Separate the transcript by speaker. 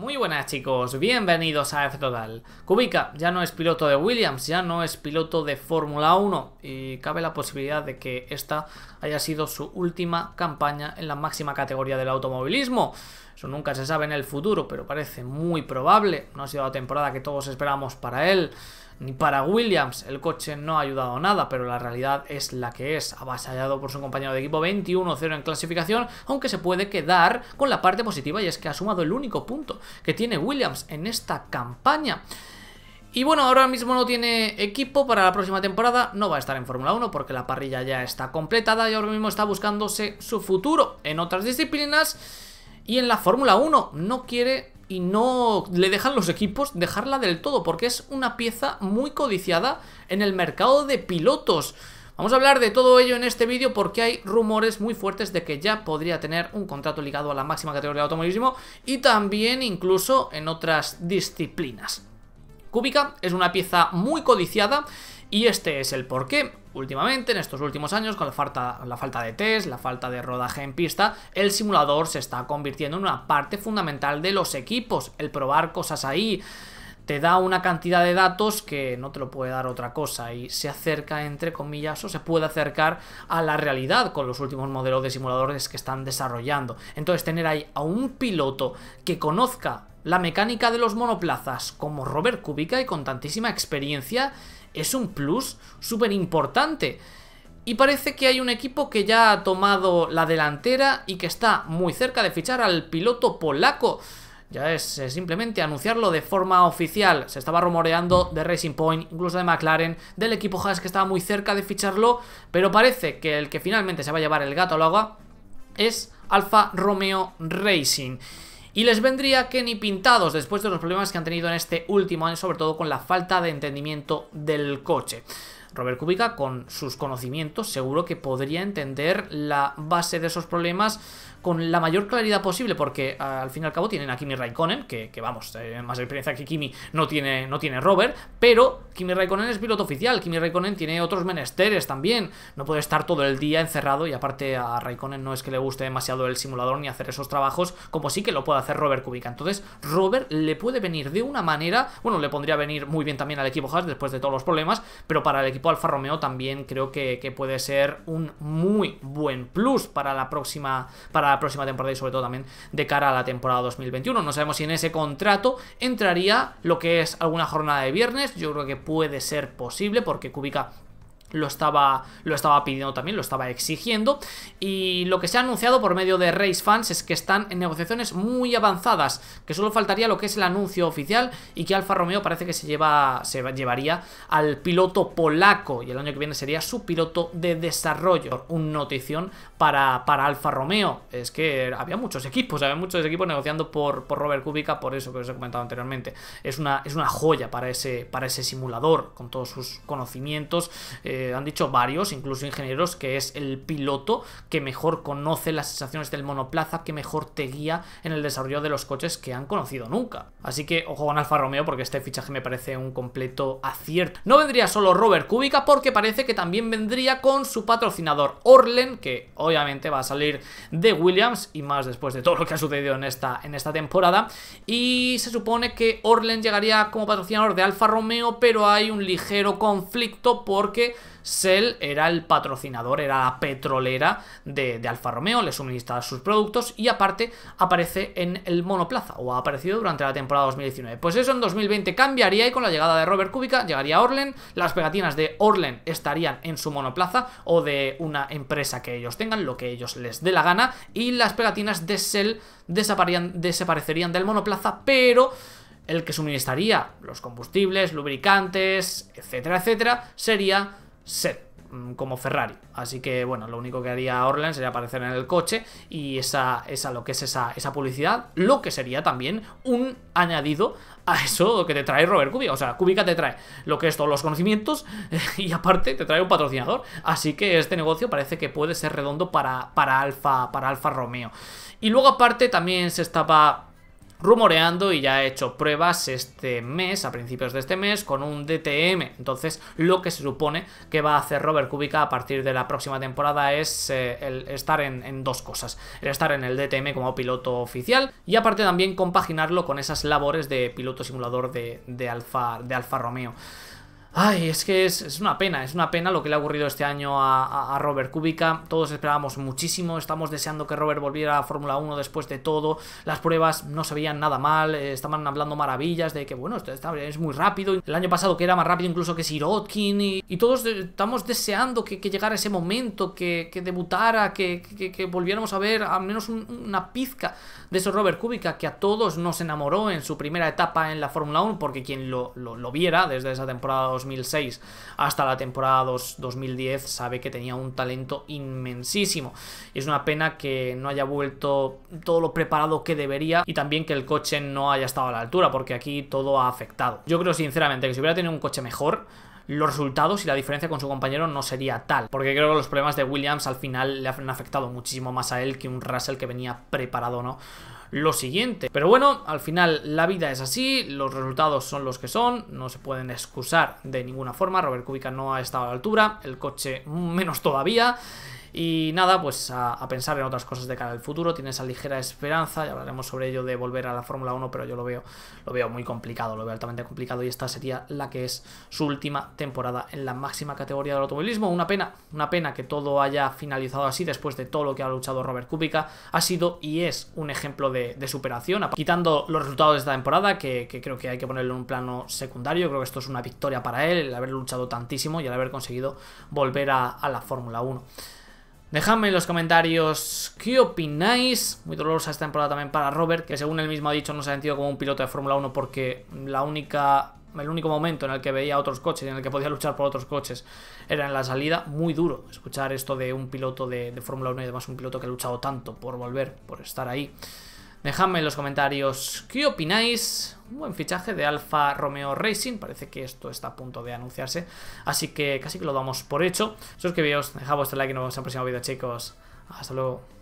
Speaker 1: Muy buenas chicos, bienvenidos a F-Total. Kubica ya no es piloto de Williams, ya no es piloto de Fórmula 1 y cabe la posibilidad de que esta haya sido su última campaña en la máxima categoría del automovilismo. Eso nunca se sabe en el futuro, pero parece muy probable. No ha sido la temporada que todos esperamos para él. Ni para Williams el coche no ha ayudado nada, pero la realidad es la que es, avasallado por su compañero de equipo 21-0 en clasificación, aunque se puede quedar con la parte positiva y es que ha sumado el único punto que tiene Williams en esta campaña. Y bueno, ahora mismo no tiene equipo para la próxima temporada, no va a estar en Fórmula 1 porque la parrilla ya está completada y ahora mismo está buscándose su futuro en otras disciplinas y en la Fórmula 1 no quiere y no le dejan los equipos dejarla del todo, porque es una pieza muy codiciada en el mercado de pilotos. Vamos a hablar de todo ello en este vídeo porque hay rumores muy fuertes de que ya podría tener un contrato ligado a la máxima categoría de automovilismo y también incluso en otras disciplinas. Cúbica es una pieza muy codiciada y este es el porqué. Últimamente, en estos últimos años, con la falta, la falta de test, la falta de rodaje en pista, el simulador se está convirtiendo en una parte fundamental de los equipos. El probar cosas ahí te da una cantidad de datos que no te lo puede dar otra cosa y se acerca, entre comillas, o se puede acercar a la realidad con los últimos modelos de simuladores que están desarrollando. Entonces, tener ahí a un piloto que conozca la mecánica de los monoplazas como Robert Kubica y con tantísima experiencia es un plus súper importante. Y parece que hay un equipo que ya ha tomado la delantera y que está muy cerca de fichar al piloto polaco. Ya es simplemente anunciarlo de forma oficial. Se estaba rumoreando de Racing Point, incluso de McLaren, del equipo Haas que estaba muy cerca de ficharlo, pero parece que el que finalmente se va a llevar el gato al agua es Alfa Romeo Racing. Y les vendría que ni pintados después de los problemas que han tenido en este último año, sobre todo con la falta de entendimiento del coche. Robert Kubica, con sus conocimientos, seguro que podría entender la base de esos problemas con la mayor claridad posible, porque al fin y al cabo tienen a Kimi Raikkonen, que, vamos, eh, más experiencia que Kimi no tiene, no tiene Robert, pero Kimi Raikkonen es piloto oficial, Kimi Raikkonen tiene otros menesteres también, no puede estar todo el día encerrado y aparte a Raikkonen no es que le guste demasiado el simulador ni hacer esos trabajos, como sí que lo puede hacer Robert Kubica. Entonces, Robert le puede venir de una manera, bueno, le pondría venir muy bien también al equipo Haas después de todos los problemas, pero para el equipo Alfa Romeo también creo que, puede ser un muy buen plus para la próxima para la próxima temporada y sobre todo también de cara a la temporada 2021. No sabemos si en ese contrato entraría lo que es alguna jornada de viernes. Yo creo que puede ser posible porque Kubica lo estaba, lo estaba pidiendo también, lo estaba exigiendo. Y lo que se ha anunciado por medio de Race Fans es que están en negociaciones muy avanzadas, que solo faltaría lo que es el anuncio oficial y que Alfa Romeo parece que se, lleva, se llevaría al piloto polaco y el año que viene sería su piloto de desarrollo. Un notición para, Alfa Romeo. Es que había muchos equipos, había muchos equipos negociando por, por Robert Kubica, por eso que os he comentado anteriormente. Es una, es una joya para ese, para ese simulador, con todos sus conocimientos. Eh, han dicho varios, incluso ingenieros, que es el piloto que mejor conoce las sensaciones del monoplaza, que mejor te guía en el desarrollo de los coches que han conocido nunca. Así que ojo con Alfa Romeo porque este fichaje me parece un completo acierto. No vendría solo Robert Kubica porque parece que también vendría con su patrocinador Orlen, que hoy obviamente va a salir de Williams y más después de todo lo que ha sucedido en esta, en esta temporada. Y se supone que Orlen llegaría como patrocinador de Alfa Romeo, pero hay un ligero conflicto porque Shell era el patrocinador, era la petrolera de, Alfa Romeo, le suministraba sus productos y aparte aparece en el monoplaza o ha aparecido durante la temporada 2019. Pues eso en 2020 cambiaría y con la llegada de Robert Kubica llegaría Orlen, las pegatinas de Orlen estarían en su monoplaza o de una empresa que ellos tengan lo que ellos les dé la gana y las pegatinas de sell desaparecerían del monoplaza, pero el que suministraría los combustibles, lubricantes, etcétera, etcétera, sería set Mm, como Ferrari. Así que bueno, lo único que haría Orland sería aparecer en el coche y esa, esa lo que es esa, esa publicidad, lo que sería también un añadido a eso que te trae Robert Kubica. O sea, Kubica te trae lo que es todos los conocimientos y aparte te trae un patrocinador. Así que este negocio parece que puede ser redondo para, para, Alfa, para Alfa Romeo. Y luego aparte también se estaba rumoreando y ya he hecho pruebas este mes, a principios de este mes, con un DTM. Entonces, lo que se supone que va a hacer Robert Kubica a partir de la próxima temporada es eh, estar en, dos cosas. El estar en el DTM como piloto oficial y aparte también compaginarlo con esas labores de piloto simulador Alfa, de Alfa Romeo. Ay, es que es, una pena, es una pena lo que le ha ocurrido este año a, Robert Kubica. Todos esperábamos muchísimo, estamos deseando que Robert volviera a Fórmula 1 después de todo. Las pruebas no se veían nada mal, eh, estaban hablando maravillas de que, bueno, esto es muy rápido. El año pasado que era más rápido incluso que Sirotkin y, todos estamos deseando que, llegara ese momento, que, que debutara, que, que, volviéramos a ver al menos una pizca de ese Robert Kubica que a todos nos enamoró en su primera etapa en la Fórmula 1, porque quien lo, lo viera desde esa temporada 2006 hasta la temporada 2010 sabe que tenía un talento inmensísimo. Y es una pena que no haya vuelto todo lo preparado que debería y también que el coche no haya estado a la altura, porque aquí todo ha afectado. Yo creo sinceramente que si hubiera tenido un coche mejor, los resultados y la diferencia con su compañero no sería tal, porque creo que los problemas de Williams al final le han afectado muchísimo más a él que un Russell que venía preparado, ¿no? Lo siguiente. Pero bueno, al final la vida es así, los resultados son los que son, no se pueden excusar de ninguna forma, Robert Kubica no ha estado a la altura, el coche menos todavía, y nada, pues a, pensar en otras cosas de cara al futuro. Tiene esa ligera esperanza, ya hablaremos sobre ello de volver a la Fórmula 1, pero yo lo veo, lo veo muy complicado, lo veo altamente complicado y esta sería la que es su última temporada en la máxima categoría del automovilismo. Una pena, una pena que todo haya finalizado así después de todo lo que ha luchado Robert Kubica. Ha sido y es un ejemplo de, superación, quitando los resultados de esta temporada, que, creo que hay que ponerlo en un plano secundario. Creo que esto es una victoria para él, el haber luchado tantísimo y el haber conseguido volver a, a la Fórmula 1. Dejadme en los comentarios qué opináis. Muy dolorosa esta temporada también para Robert, que según él mismo ha dicho no se ha sentido como un piloto de Fórmula 1 porque la única el único momento en el que veía otros coches y en el que podía luchar por otros coches era en la salida. Muy duro escuchar esto de un piloto de, de Fórmula 1 y además un piloto que ha luchado tanto por volver, por estar ahí. Dejadme en los comentarios qué opináis. Un buen fichaje de Alfa Romeo Racing. Parece que esto está a punto de anunciarse. Así que casi que lo damos por hecho. Suscribíos, dejad vuestro like y nos vemos en el próximo vídeo, chicos. Hasta luego.